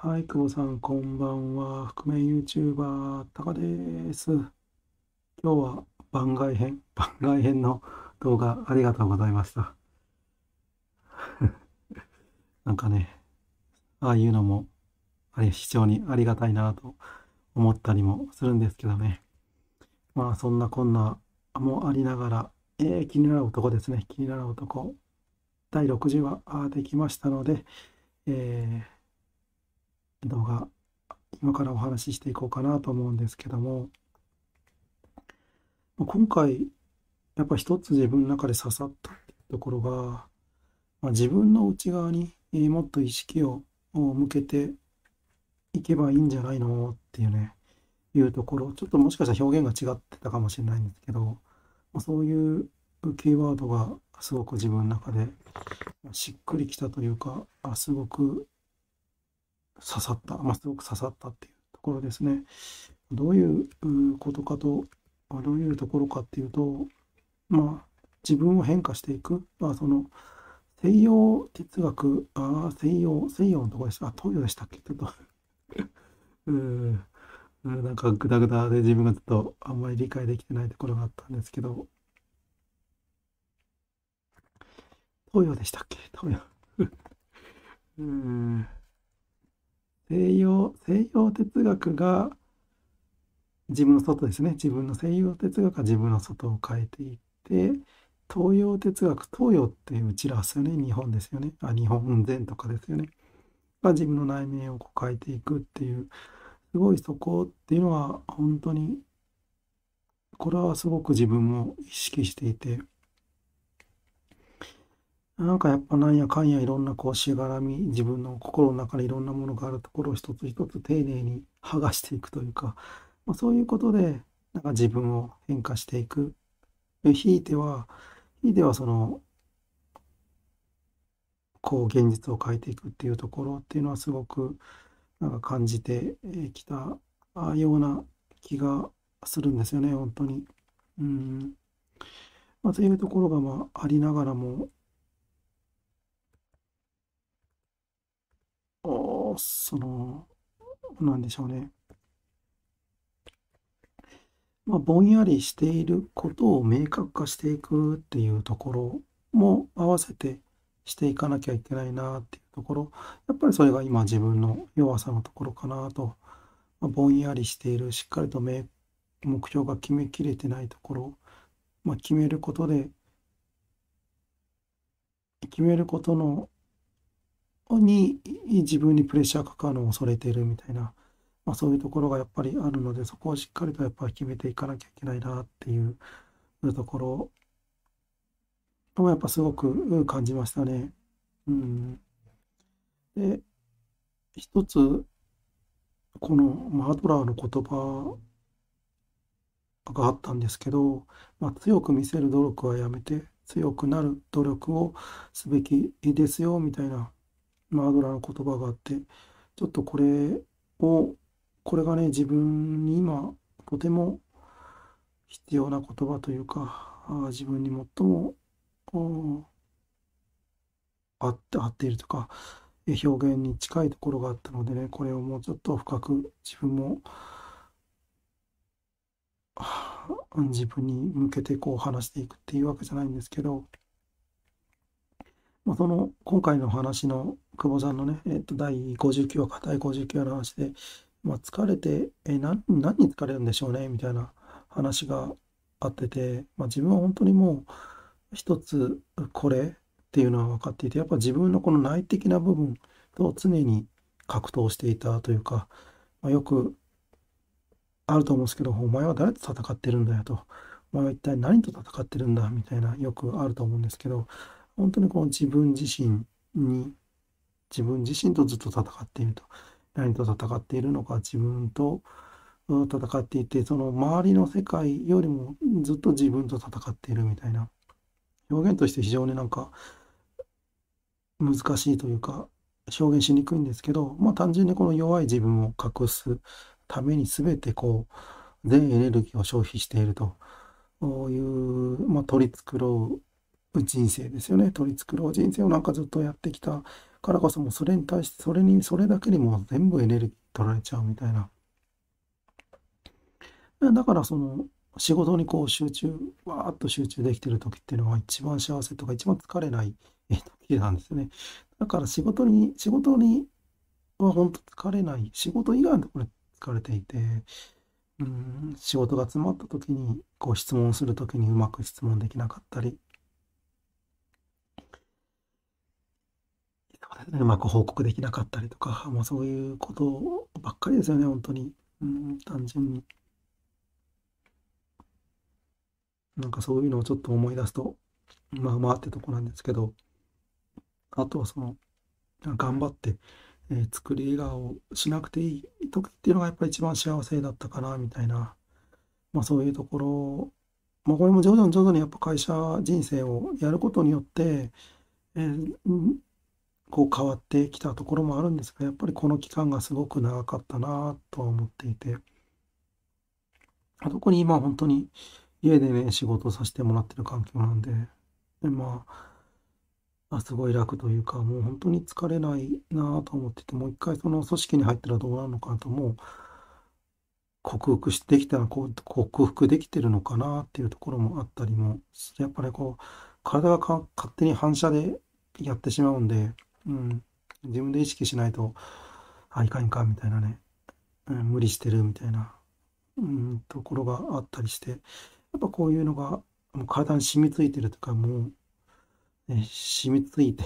はい、久保さん、こんばんは。覆面 YouTuber、タカです。今日は番外編、番外編の動画ありがとうございました。なんかね、ああいうのも、あれ、非常にありがたいなと思ったりもするんですけどね。まあ、そんなこんなもありながら、えー、気になる男ですね。気になる男。第60話できましたので、えー動画今からお話ししていこうかなと思うんですけども今回やっぱ一つ自分の中で刺さったっていうところが、まあ、自分の内側にもっと意識を向けていけばいいんじゃないのっていうねいうところちょっともしかしたら表現が違ってたかもしれないんですけどそういうキーワードがすごく自分の中でしっくりきたというかすごく刺さった、まあ、すごく刺さったっていうところですね。どういうことかと、どういうところかっていうと、まあ、自分を変化していく、まあ、その西洋哲学、あ西洋、西洋のとこでした、あ、東洋でしたっけちょっと うんなんかグダグダで自分がちょっとあんまり理解できてないところがあったんですけど、東洋でしたっけ東洋 うん。西洋西洋哲学が自分の外ですね自分の西洋哲学が自分の外を変えていって東洋哲学東洋ってうちらですよね日本ですよねあ日本全とかですよねが自分の内面をこう変えていくっていうすごいそこっていうのは本当にこれはすごく自分も意識していてなんかやっぱなんやかんやいろんなこうしがらみ、自分の心の中にいろんなものがあるところを一つ一つ丁寧に剥がしていくというか、まあ、そういうことで、なんか自分を変化していく。ひいては、ひいてはその、こう現実を変えていくっていうところっていうのはすごくなんか感じてきたような気がするんですよね、本当に。うん。まあ、というところがまあありながらも、その、なんでしょうね。まあ、ぼんやりしていることを明確化していくっていうところも合わせてしていかなきゃいけないなっていうところ、やっぱりそれが今自分の弱さのところかなと、まあ、ぼんやりしている、しっかりと目標が決めきれてないところ、まあ、決めることで、決めることのに自分にプレッシャーかかるのを恐れているみたいな、まあ、そういうところがやっぱりあるので、そこをしっかりとやっぱり決めていかなきゃいけないなっていうところをやっぱすごく感じましたね。うん、で、一つ、このマドラーの言葉があったんですけど、まあ、強く見せる努力はやめて強くなる努力をすべきですよみたいなマードラの言葉があって、ちょっとこれを、これがね、自分に今、とても必要な言葉というか、あ自分に最も合って合っているとか、表現に近いところがあったのでね、これをもうちょっと深く自分も、自分に向けてこう話していくっていうわけじゃないんですけど、まあ、その今回の話の久保さんのね、えー、と第59話か、第59話の話で、まあ、疲れて、えー、何に疲れるんでしょうね、みたいな話があってて、まあ、自分は本当にもう、一つこれっていうのは分かっていて、やっぱ自分のこの内的な部分と常に格闘していたというか、まあ、よくあると思うんですけど、お前は誰と戦ってるんだよと、お前は一体何と戦ってるんだみたいな、よくあると思うんですけど、本当にこの自分自身に自分自身とずっと戦っていると何と戦っているのか自分と戦っていてその周りの世界よりもずっと自分と戦っているみたいな表現として非常になんか難しいというか表現しにくいんですけど、まあ、単純にこの弱い自分を隠すために全てこう全エネルギーを消費しているという、まあ、取り繕う人生ですよね取り繕う人生をなんかずっとやってきたからこそもうそれに対して、それに、それだけにも全部エネルギー取られちゃうみたいな。だからその仕事にこう集中、わーっと集中できてる時っていうのは一番幸せとか一番疲れない 時なんですね。だから仕事に、仕事には本当疲れない。仕事以外のところで疲れていて、うん、仕事が詰まった時にこう質問する時にうまく質問できなかったり、うまく報告できなかったりとか、もうそういうことばっかりですよね、本当に。うん、単純に。なんかそういうのをちょっと思い出すと、まあまあってとこなんですけど、あとはその、頑張って、えー、作り笑顔しなくていい時っていうのがやっぱり一番幸せだったかな、みたいな、まあそういうところ、まあこれも徐々に徐々にやっぱ会社人生をやることによって、えー、こう変わってきたところもあるんですが、やっぱりこの期間がすごく長かったなとは思っていて、特に今本当に家でね、仕事させてもらってる環境なんで、でまあ、すごい楽というか、もう本当に疲れないなと思ってて、もう一回その組織に入ったらどうなるのかと、もう克服してきたらこう、克服できてるのかなっていうところもあったりも、やっぱりこう、体が勝手に反射でやってしまうんで、うん、自分で意識しないと、あ、いかんか、みたいなね、うん、無理してるみたいな、うん、ところがあったりして、やっぱこういうのが、もう体に染みついてるとか、もう、ね、染みついて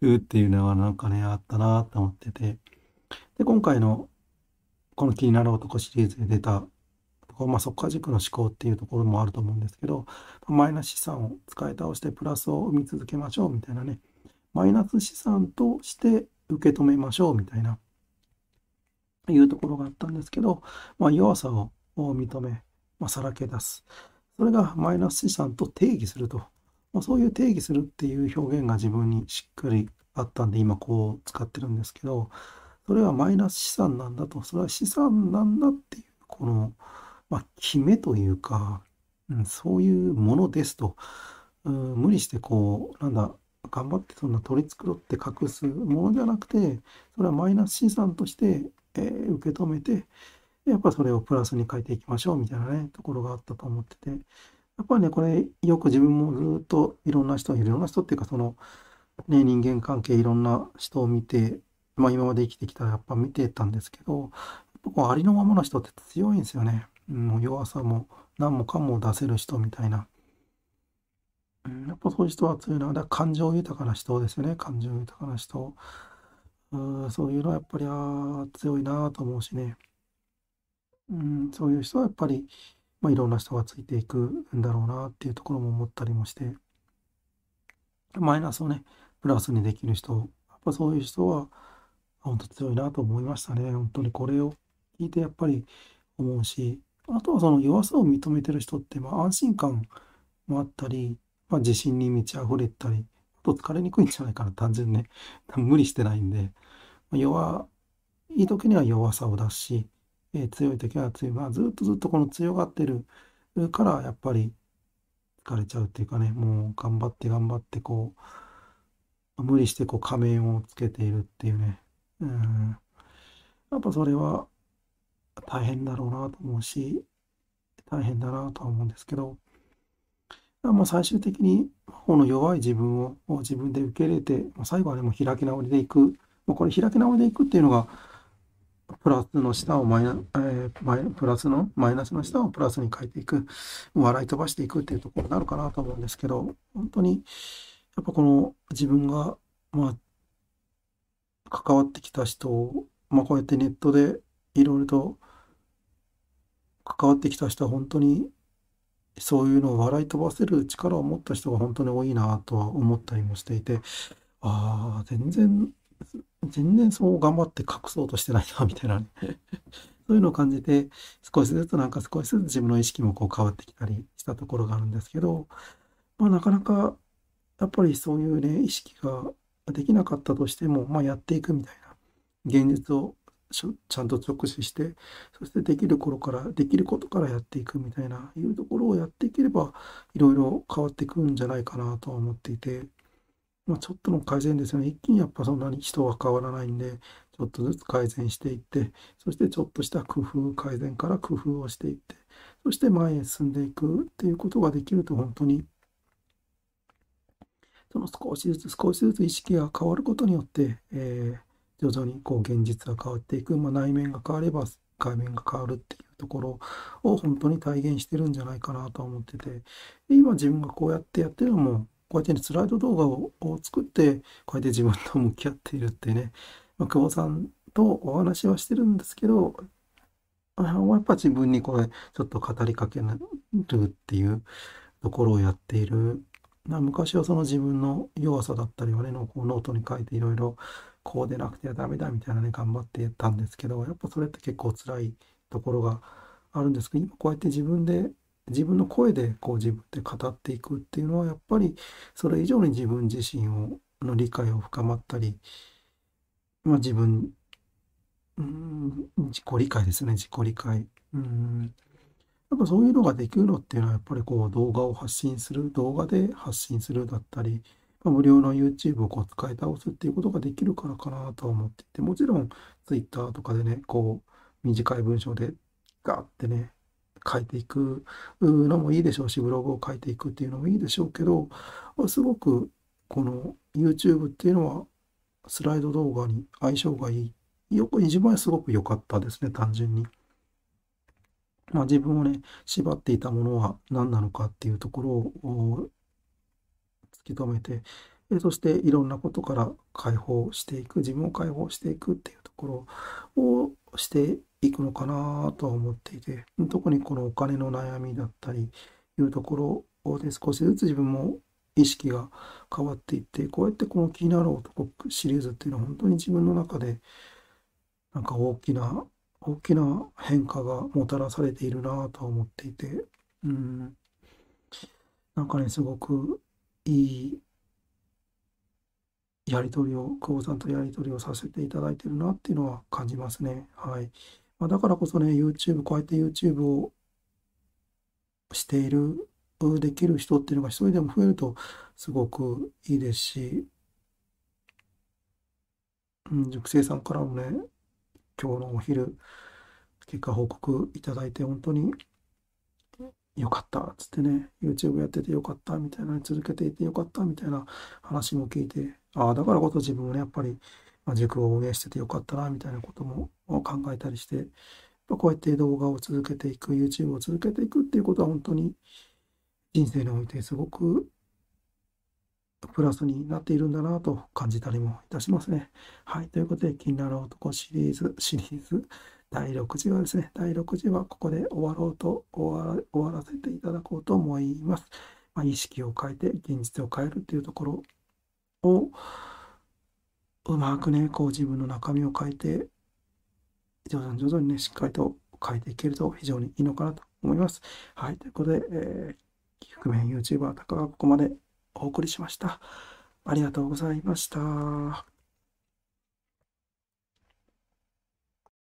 る っていうのはなんかね、あったなと思ってて、で、今回の、この気になる男シリーズで出たまあ、そっか軸の思考っていうところもあると思うんですけどマイナス資産を使い倒してプラスを生み続けましょうみたいなねマイナス資産として受け止めましょうみたいな、いうところがあったんですけど、まあ、弱さを認め、まあ、さらけ出す。それがマイナス資産と定義すると。まあ、そういう定義するっていう表現が自分にしっかりあったんで、今こう使ってるんですけど、それはマイナス資産なんだと、それは資産なんだっていう、この、まあ、決めというか、うん、そういうものですと、うん、無理してこう、なんだ、頑張ってそんな取り繕って隠すものじゃなくてそれはマイナス資産として、えー、受け止めてやっぱそれをプラスに変えていきましょうみたいなねところがあったと思っててやっぱりねこれよく自分もずっといろんな人いろんな人っていうかその、ね、人間関係いろんな人を見て、まあ、今まで生きてきたらやっぱ見てたんですけどやっぱこうありのままの人って強いんですよね。もう弱さも何もかも出せる人みたいな。やっぱそういう人は強いな。だ感情豊かな人ですよね。感情豊かな人。うん、そういうのはやっぱりあ強いなと思うしね。うん、そういう人はやっぱり、まあ、いろんな人がついていくんだろうなっていうところも思ったりもして。マイナスをね、プラスにできる人、やっぱそういう人は、本当強いなと思いましたね。本当にこれを聞いてやっぱり思うし、あとはその弱さを認めてる人って、まあ、安心感もあったり、まあ、自信に満ち溢れたり、あと疲れにくいんじゃないかな、単純に、ね。無理してないんで、まあ、弱、い時には弱さを出し、えー、強い時は強い、まあ、ずっとずっとこの強がってるから、やっぱり疲れちゃうっていうかね、もう頑張って頑張って、こう、無理してこう仮面をつけているっていうね。うん。やっぱそれは大変だろうなと思うし、大変だなとは思うんですけど、まあ、最終的にこの弱い自分を自分で受け入れて、最後はでも開き直りでいく。まあ、これ開き直りでいくっていうのが、プラスの下をマイナ、えー、マイプラスのマイナスの下をプラスに変えていく、笑い飛ばしていくっていうところになるかなと思うんですけど、本当に、やっぱこの自分が、まあ、関わってきた人を、まあ、こうやってネットでいろいろと関わってきた人は本当にそういうのを笑い飛ばせる力を持った人が本当に多いなとは思ったりもしていて、ああ、全然、全然そう頑張って隠そうとしてないな、みたいな、ね、そういうのを感じて、少しずつなんか少しずつ自分の意識もこう変わってきたりしたところがあるんですけど、まあなかなか、やっぱりそういうね、意識ができなかったとしても、まあやっていくみたいな、現実をちゃんと直視してそしてできる頃からできることからやっていくみたいないうところをやっていければいろいろ変わってくんじゃないかなとは思っていて、まあ、ちょっとの改善ですよね一気にやっぱそんなに人は変わらないんでちょっとずつ改善していってそしてちょっとした工夫改善から工夫をしていってそして前へ進んでいくっていうことができると本当にその少しずつ少しずつ意識が変わることによって、えー徐々にこう現実が変わっていく、まあ、内面が変われば外面が変わるっていうところを本当に体現してるんじゃないかなと思ってて今自分がこうやってやってるのもこうやって、ね、スライド動画を作ってこうやって自分と向き合っているってね、まあ、久保さんとお話はしてるんですけどやっぱ自分にこれちょっと語りかけるっていうところをやっている昔はその自分の弱さだったりはねのノートに書いていろいろこうでなくてはダメだみたいなね頑張ってたんですけどやっぱそれって結構辛いところがあるんですけど今こうやって自分で自分の声でこう自分で語っていくっていうのはやっぱりそれ以上に自分自身をの理解を深まったり、まあ、自分うん自己理解ですね自己理解うんやっぱそういうのができるのっていうのはやっぱりこう動画を発信する動画で発信するだったり無料の YouTube をこう使い倒すっていうことができるからかなと思っていて、もちろん Twitter とかでね、こう短い文章でガーってね、書いていくのもいいでしょうし、ブログを書いていくっていうのもいいでしょうけど、すごくこの YouTube っていうのはスライド動画に相性がいい。よく自分すごく良かったですね、単純に。まあ、自分をね、縛っていたものは何なのかっていうところをき止めて、えそしていろんなことから解放していく、自分を解放していくっていうところをしていくのかなとは思っていて、特にこのお金の悩みだったりいうところで少しずつ自分も意識が変わっていって、こうやってこの気になる男シリーズっていうのは本当に自分の中でなんか大きな大きな変化がもたらされているなとは思っていて、うん、なんかね、すごくいいやり取りを、久保さんとやり取りをさせていただいてるなっていうのは感じますね。はい。まあ、だからこそね、YouTube、こうやって YouTube をしている、できる人っていうのが一人でも増えるとすごくいいですし、うん、熟成さんからもね、今日のお昼、結果報告いただいて本当によかったつってね、YouTube やっててよかったみたいな、続けていてよかったみたいな話も聞いて、ああ、だからこそ自分もね、やっぱり、ま塾を運営しててよかったなみたいなことも考えたりして、まこうやって動画を続けていく、YouTube を続けていくっていうことは本当に人生においてすごくプラスになっているんだなと感じたりもいたしますね。はい。ということで、気になる男シリーズ、シリーズ、第6次はですね、第6次はここで終わろうと、終わらせていただこうと思います。まあ、意識を変えて、現実を変えるっていうところを、うまくね、こう自分の中身を変えて、徐々に徐々にね、しっかりと変えていけると非常にいいのかなと思います。はい、ということで、えー、覆面 YouTuber 高がここまでお送りしました。ありがとうございました。